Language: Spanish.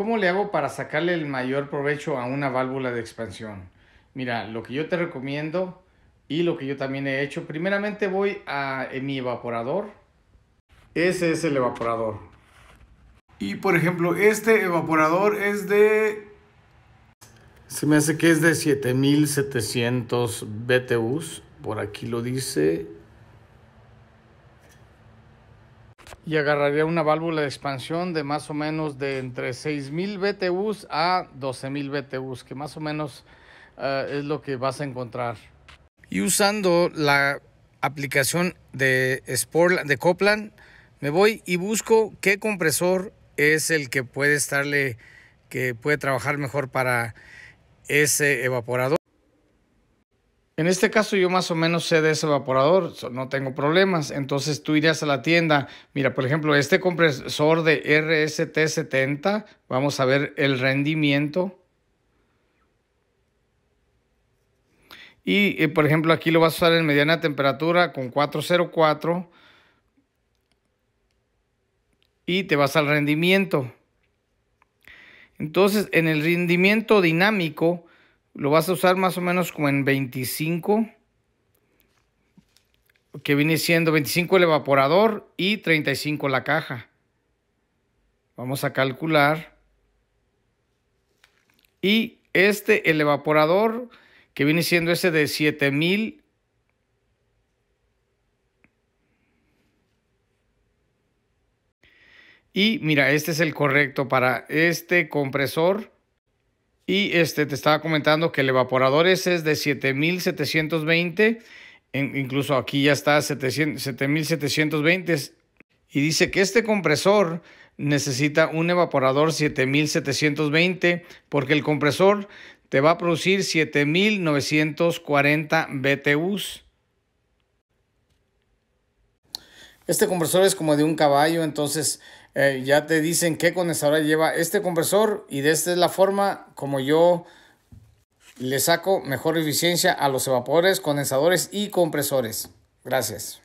¿Cómo le hago para sacarle el mayor provecho a una válvula de expansión? Mira, lo que yo te recomiendo y lo que yo también he hecho, primeramente voy a mi evaporador. Ese es el evaporador. Y por ejemplo, este evaporador es de... Se me hace que es de 7700 BTUs. Por aquí lo dice. y agarraría una válvula de expansión de más o menos de entre 6000 BTUs a 12000 BTUs, que más o menos eh, es lo que vas a encontrar. Y usando la aplicación de Sport de Copland, me voy y busco qué compresor es el que puede estarle que puede trabajar mejor para ese evaporador. En este caso yo más o menos sé de ese evaporador, no tengo problemas. Entonces tú irías a la tienda, mira, por ejemplo, este compresor de RST70, vamos a ver el rendimiento. Y eh, por ejemplo, aquí lo vas a usar en mediana temperatura con 404 y te vas al rendimiento. Entonces, en el rendimiento dinámico, lo vas a usar más o menos como en 25, que viene siendo 25 el evaporador y 35 la caja. Vamos a calcular. Y este, el evaporador, que viene siendo ese de 7000 Y mira, este es el correcto para este compresor. Y este, te estaba comentando que el evaporador ese es de 7720. Incluso aquí ya está 7720. Y dice que este compresor necesita un evaporador 7720 porque el compresor te va a producir 7940 BTUs. Este compresor es como de un caballo, entonces eh, ya te dicen qué condensador lleva este compresor y de esta es la forma como yo le saco mejor eficiencia a los evaporadores, condensadores y compresores. Gracias.